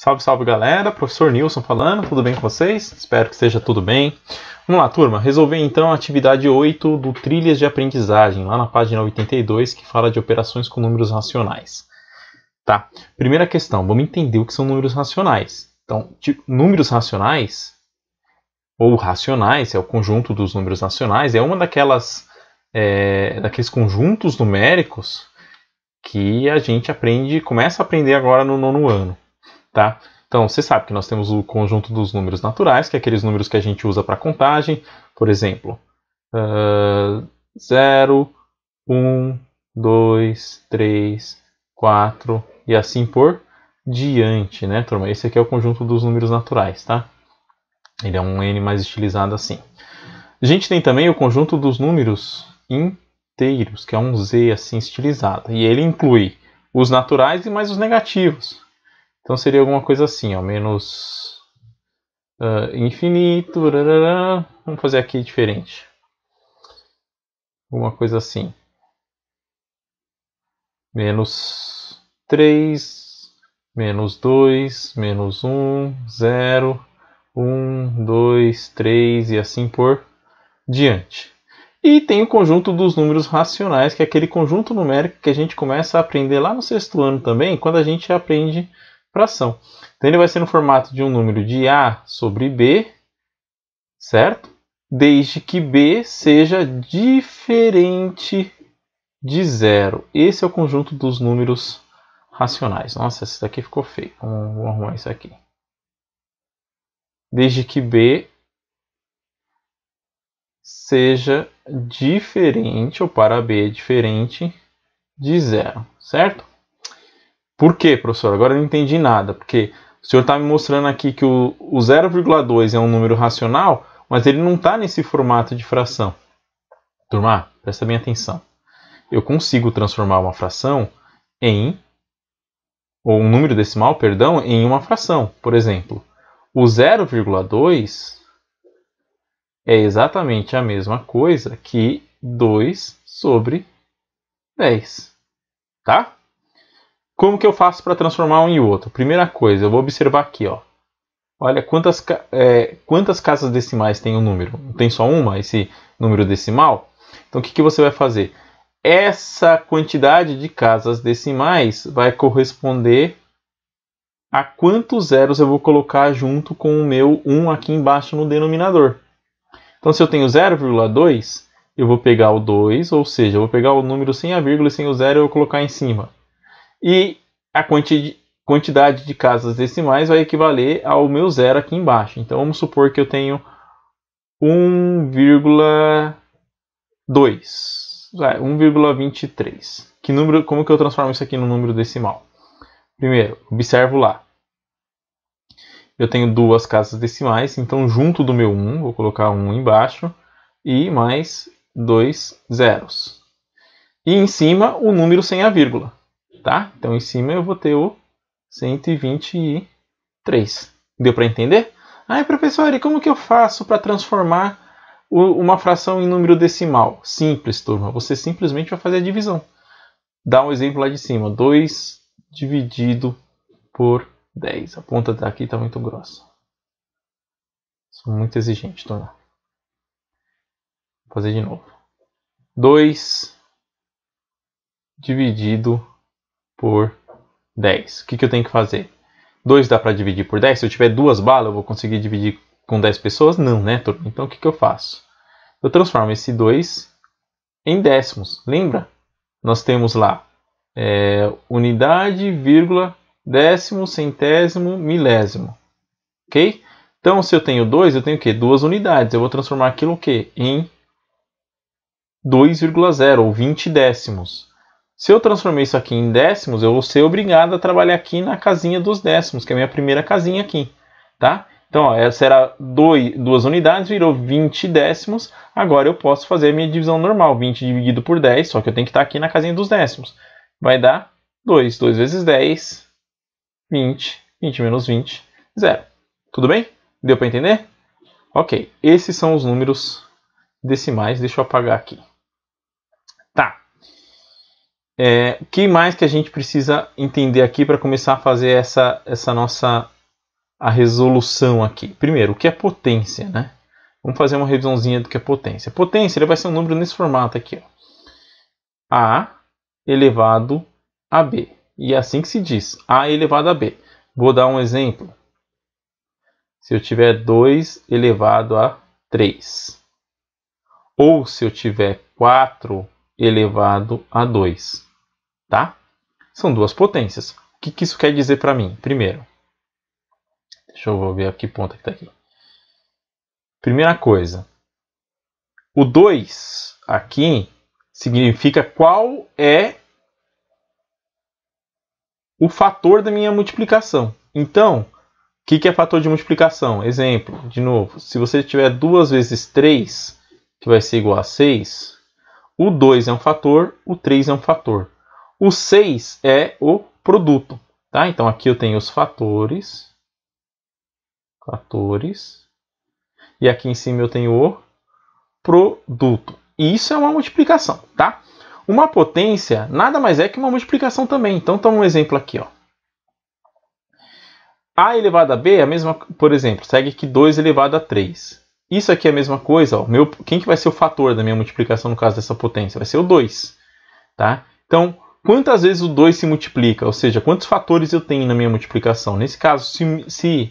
Salve, salve galera, professor Nilson falando, tudo bem com vocês? Espero que esteja tudo bem. Vamos lá, turma, resolver então a atividade 8 do Trilhas de Aprendizagem, lá na página 82, que fala de operações com números racionais. Tá? Primeira questão, vamos entender o que são números racionais. Então, números racionais, ou racionais, é o conjunto dos números racionais, é uma daquelas, é, daqueles conjuntos numéricos que a gente aprende, começa a aprender agora no nono ano. Tá? Então, você sabe que nós temos o conjunto dos números naturais, que é aqueles números que a gente usa para contagem. Por exemplo, 0, 1, 2, 3, 4 e assim por diante, né, turma? Esse aqui é o conjunto dos números naturais, tá? Ele é um n mais estilizado assim. A gente tem também o conjunto dos números inteiros, que é um z assim estilizado. E ele inclui os naturais e mais os negativos. Então seria alguma coisa assim, ao menos uh, infinito. Rarará. Vamos fazer aqui diferente. Alguma coisa assim. Menos 3, menos 2, menos 1, 0, 1, 2, 3 e assim por diante. E tem o conjunto dos números racionais, que é aquele conjunto numérico que a gente começa a aprender lá no sexto ano também, quando a gente aprende fração. Então ele vai ser no formato de um número de A sobre B, certo? Desde que B seja diferente de zero. Esse é o conjunto dos números racionais. Nossa, esse daqui ficou feio. Vamos arrumar isso aqui. Desde que B seja diferente, ou para B é diferente de zero, certo? Por quê, professor? Agora eu não entendi nada. Porque o senhor está me mostrando aqui que o, o 0,2 é um número racional, mas ele não está nesse formato de fração. Turma, presta bem atenção. Eu consigo transformar uma fração em ou um número decimal, perdão, em uma fração. Por exemplo, o 0,2 é exatamente a mesma coisa que 2 sobre 10. Tá? Como que eu faço para transformar um em outro? Primeira coisa, eu vou observar aqui, ó. Olha quantas, é, quantas casas decimais tem o um número. Não tem só uma, esse número decimal? Então, o que, que você vai fazer? Essa quantidade de casas decimais vai corresponder a quantos zeros eu vou colocar junto com o meu 1 aqui embaixo no denominador. Então, se eu tenho 0,2, eu vou pegar o 2, ou seja, eu vou pegar o número sem a vírgula e sem o zero e eu vou colocar em cima. E a quanti quantidade de casas decimais vai equivaler ao meu zero aqui embaixo. Então vamos supor que eu tenho 1,2, 1,23. Que número, como que eu transformo isso aqui no número decimal? Primeiro, observo lá. Eu tenho duas casas decimais, então junto do meu 1, vou colocar 1 embaixo, e mais dois zeros. E em cima, o número sem a vírgula tá? Então em cima eu vou ter o 123. Deu para entender? Ai, professor, e como que eu faço para transformar uma fração em número decimal? Simples, turma. Você simplesmente vai fazer a divisão. Dá um exemplo lá de cima. 2 dividido por 10. A ponta daqui está muito grossa. Sou muito exigente, turma. Vou fazer de novo. 2 dividido por 10. O que, que eu tenho que fazer? 2 dá para dividir por 10? Se eu tiver duas balas, eu vou conseguir dividir com 10 pessoas? Não, né, turma? Então o que, que eu faço? Eu transformo esse 2 em décimos. Lembra? Nós temos lá é, unidade, vírgula, décimo, centésimo, milésimo. Ok? Então, se eu tenho 2, eu tenho o quê? Duas unidades. Eu vou transformar aquilo o quê? em 2,0 ou 20 décimos. Se eu transformei isso aqui em décimos, eu vou ser obrigado a trabalhar aqui na casinha dos décimos, que é a minha primeira casinha aqui, tá? Então, ó, essa era dois, duas unidades, virou 20 décimos. Agora eu posso fazer a minha divisão normal, 20 dividido por 10, só que eu tenho que estar aqui na casinha dos décimos. Vai dar 2, 2 vezes 10, 20, 20 menos 20, 0. Tudo bem? Deu para entender? Ok, esses são os números decimais, deixa eu apagar aqui. O é, que mais que a gente precisa entender aqui para começar a fazer essa, essa nossa a resolução aqui? Primeiro, o que é potência, né? Vamos fazer uma revisãozinha do que é potência. Potência ele vai ser um número nesse formato aqui, ó. A elevado a B. E é assim que se diz, A elevado a B. Vou dar um exemplo. Se eu tiver 2 elevado a 3. Ou se eu tiver 4 elevado a 2 tá? São duas potências. O que, que isso quer dizer para mim? Primeiro, deixa eu ver aqui ponta que está aqui. Primeira coisa, o 2 aqui significa qual é o fator da minha multiplicação. Então, o que, que é fator de multiplicação? Exemplo, de novo, se você tiver 2 vezes 3, que vai ser igual a 6, o 2 é um fator, o 3 é um fator. O 6 é o produto. Tá? Então aqui eu tenho os fatores. Fatores. E aqui em cima eu tenho o produto. E isso é uma multiplicação, tá? Uma potência nada mais é que uma multiplicação também. Então toma um exemplo aqui, ó. A elevado a b é a mesma, por exemplo, segue que 2 elevado a 3. Isso aqui é a mesma coisa, ó, meu, quem que vai ser o fator da minha multiplicação no caso dessa potência? Vai ser o 2, tá? Então, quantas vezes o 2 se multiplica, ou seja, quantos fatores eu tenho na minha multiplicação. Nesse caso, se, se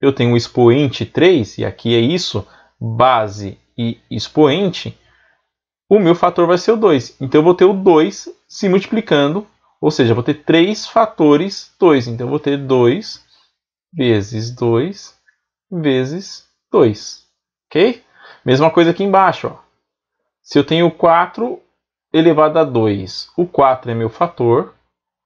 eu tenho o expoente 3, e aqui é isso, base e expoente, o meu fator vai ser o 2. Então eu vou ter o 2 se multiplicando, ou seja, eu vou ter 3 fatores 2. Então eu vou ter 2 vezes 2 vezes 2. Ok? Mesma coisa aqui embaixo. Ó. Se eu tenho 4, elevado a 2, o 4 é meu fator,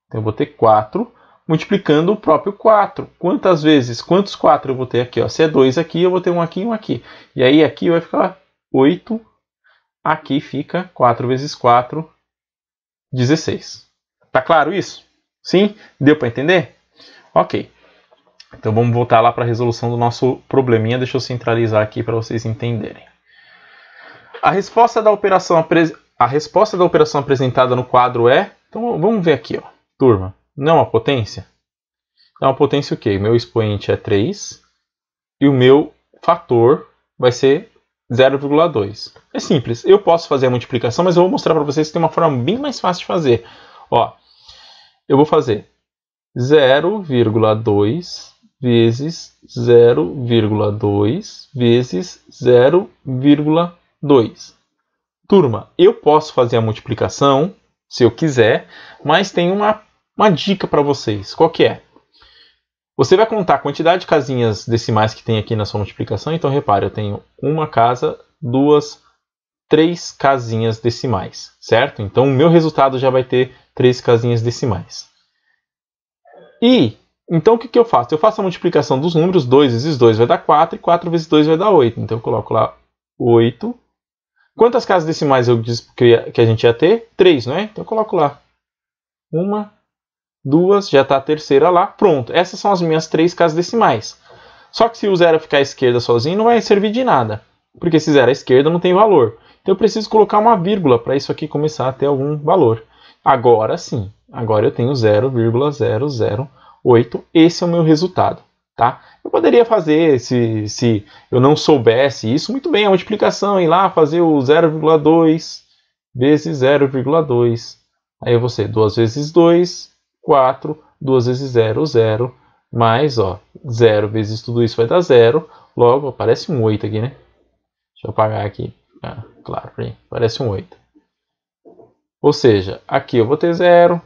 então eu vou ter 4, multiplicando o próprio 4. Quantas vezes, quantos 4 eu vou ter aqui? Ó? Se é 2 aqui, eu vou ter um aqui e um aqui. E aí aqui vai ficar 8, aqui fica 4 vezes 4, 16. Tá claro isso? Sim? Deu para entender? Ok. Então vamos voltar lá para a resolução do nosso probleminha. Deixa eu centralizar aqui para vocês entenderem. A resposta da operação apresentada... A resposta da operação apresentada no quadro é. Então vamos ver aqui, ó. turma. Não é uma então, potência? É uma potência o quê? O meu expoente é 3 e o meu fator vai ser 0,2. É simples. Eu posso fazer a multiplicação, mas eu vou mostrar para vocês que tem uma forma bem mais fácil de fazer. Ó, eu vou fazer 0,2 vezes 0,2 vezes 0,2. Turma, eu posso fazer a multiplicação, se eu quiser, mas tem uma, uma dica para vocês. Qual que é? Você vai contar a quantidade de casinhas decimais que tem aqui na sua multiplicação. Então, repare, eu tenho uma casa, duas, três casinhas decimais, certo? Então, o meu resultado já vai ter três casinhas decimais. E, então, o que, que eu faço? Eu faço a multiplicação dos números. 2 vezes 2 vai dar 4 e 4 vezes 2 vai dar 8. Então, eu coloco lá 8 Quantas casas decimais eu disse que a gente ia ter? Três, não é? Então eu coloco lá. Uma, duas, já está a terceira lá. Pronto. Essas são as minhas três casas decimais. Só que se o zero ficar à esquerda sozinho, não vai servir de nada. Porque se zero à esquerda não tem valor. Então eu preciso colocar uma vírgula para isso aqui começar a ter algum valor. Agora sim. Agora eu tenho 0,008. Esse é o meu resultado. Tá? Eu poderia fazer, se, se eu não soubesse isso, muito bem, é a multiplicação, ir lá fazer o 0,2 vezes 0,2. Aí você, 2 vezes 2, 4, 2 vezes 0, 0, mais, ó, 0 vezes tudo isso vai dar 0, logo aparece um 8 aqui, né? Deixa eu apagar aqui, ah, claro, aparece um 8. Ou seja, aqui eu vou ter 0,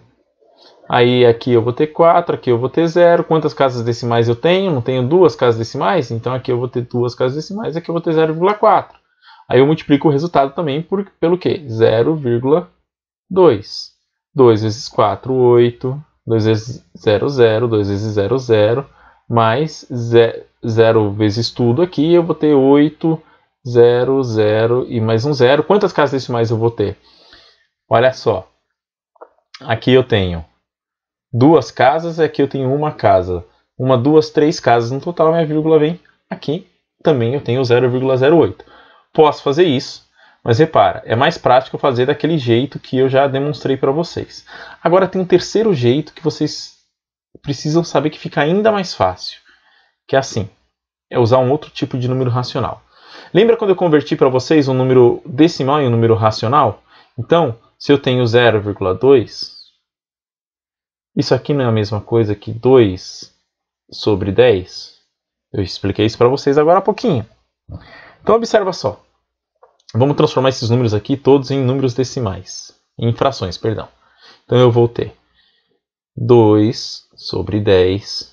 Aí aqui eu vou ter 4, aqui eu vou ter 0. Quantas casas decimais eu tenho? Não tenho duas casas decimais? Então aqui eu vou ter duas casas decimais, aqui eu vou ter 0,4. Aí eu multiplico o resultado também por, pelo quê? 0,2. 2. 2 vezes 4, 8. 2 vezes 0, 0. 2 vezes 0, 0. Mais 0 vezes tudo aqui, eu vou ter 8, 0, 0 e mais um 0. Quantas casas decimais eu vou ter? Olha só. Aqui eu tenho duas casas, aqui é eu tenho uma casa. Uma, duas, três casas no total, minha vírgula vem aqui. Também eu tenho 0,08. Posso fazer isso, mas repara, é mais prático fazer daquele jeito que eu já demonstrei para vocês. Agora tem um terceiro jeito que vocês precisam saber que fica ainda mais fácil. Que é assim, é usar um outro tipo de número racional. Lembra quando eu converti para vocês um número decimal em um número racional? Então, se eu tenho 0,2, isso aqui não é a mesma coisa que 2 sobre 10? Eu expliquei isso para vocês agora há pouquinho. Então observa só. Vamos transformar esses números aqui todos em números decimais, em frações, perdão. Então eu vou ter 2 sobre 10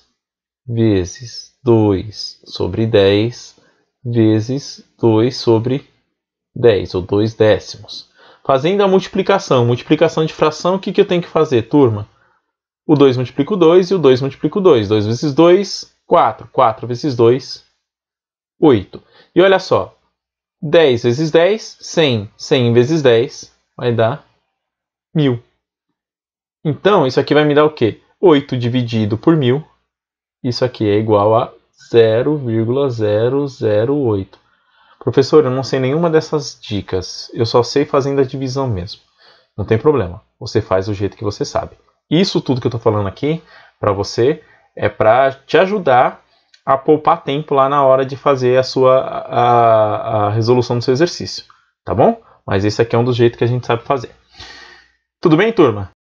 vezes 2 sobre 10 vezes 2 sobre 10, ou 2 décimos. Fazendo a multiplicação, multiplicação de fração, o que, que eu tenho que fazer, turma? O 2 multiplica o 2 e o 2 multiplica o 2. 2 vezes 2, 4. 4 vezes 2, 8. E olha só, 10 vezes 10, 100. 100 vezes 10 vai dar 1.000. Então, isso aqui vai me dar o quê? 8 dividido por 1.000. Isso aqui é igual a 0,008. Professor, eu não sei nenhuma dessas dicas. Eu só sei fazendo a divisão mesmo. Não tem problema. Você faz do jeito que você sabe. Isso tudo que eu estou falando aqui para você é para te ajudar a poupar tempo lá na hora de fazer a sua a, a resolução do seu exercício, tá bom? Mas esse aqui é um dos jeitos que a gente sabe fazer. Tudo bem, turma?